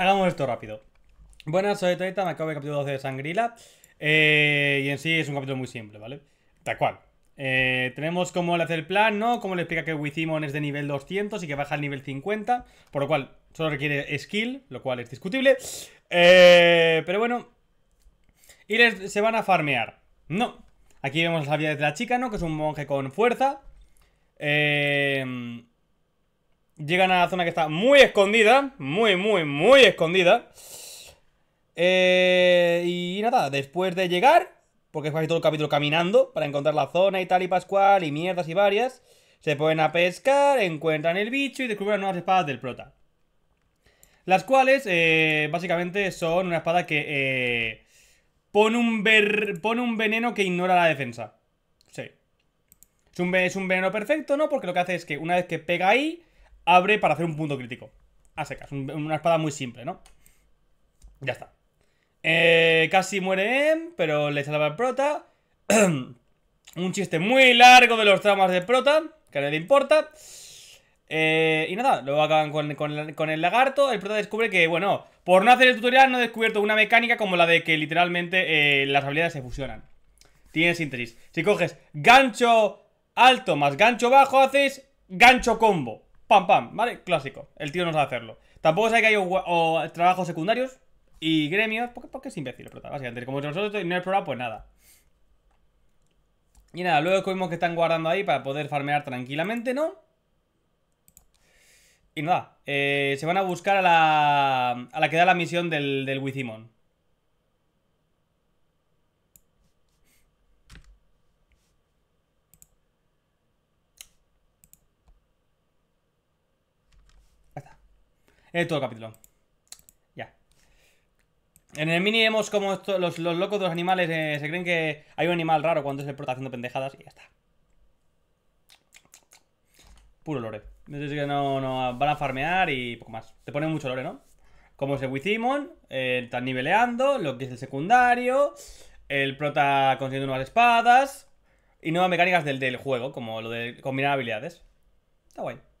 Hagamos esto rápido. Buenas, soy Toita, me acabo el capítulo 12 de Sangrila. Eh, y en sí es un capítulo muy simple, ¿vale? Tal cual. Eh, tenemos cómo le hace el plan, ¿no? Cómo le explica que Wizimon es de nivel 200 y que baja al nivel 50. Por lo cual, solo requiere skill, lo cual es discutible. Eh, pero bueno. Y les, se van a farmear. No. Aquí vemos las habilidades de la chica, ¿no? Que es un monje con fuerza. Eh... Llegan a la zona que está muy escondida. Muy, muy, muy escondida. Eh, y nada, después de llegar, porque es casi todo el capítulo caminando para encontrar la zona y tal y pascual y mierdas y varias, se ponen a pescar, encuentran el bicho y descubren nuevas espadas del prota. Las cuales, eh, básicamente, son una espada que eh, pone, un ver, pone un veneno que ignora la defensa. Sí. Es es un veneno perfecto, ¿no? Porque lo que hace es que una vez que pega ahí, abre para hacer un punto crítico. A secas, una espada muy simple, ¿no? Ya está. Eh, casi muere em, pero le salva el prota. un chiste muy largo de los tramas de prota, que a nadie le importa. Eh, y nada, luego acaban con, el lagarto. El prota descubre que, bueno, por no hacer el tutorial no he descubierto una mecánica como la de que literalmente eh, las habilidades se fusionan. Tienes síntesis. Si coges gancho alto más gancho bajo, haces gancho combo pam, pam, ¿vale? Clásico, el tío no sabe hacerlo. Tampoco sabe que hay trabajos secundarios y gremios, porque, porque es imbécil, el básicamente. Como nosotros no el programa, pues nada. Y nada, luego descubrimos que están guardando ahí para poder farmear tranquilamente, ¿no? Y nada, eh, se van a buscar a la, a la que da la misión del, del Wizimon. todo el capítulo. Ya. En el mini vemos como los, locos de los animales eh, se creen que hay un animal raro cuando es el prota haciendo pendejadas y ya está. Puro lore. que no, no, van a farmear y poco más. Te pone mucho lore, ¿no? Como es el Wizimon, eh, están niveleando, lo que es el secundario, el prota consiguiendo nuevas espadas y nuevas mecánicas del, del juego, como lo de combinar habilidades. Está guay.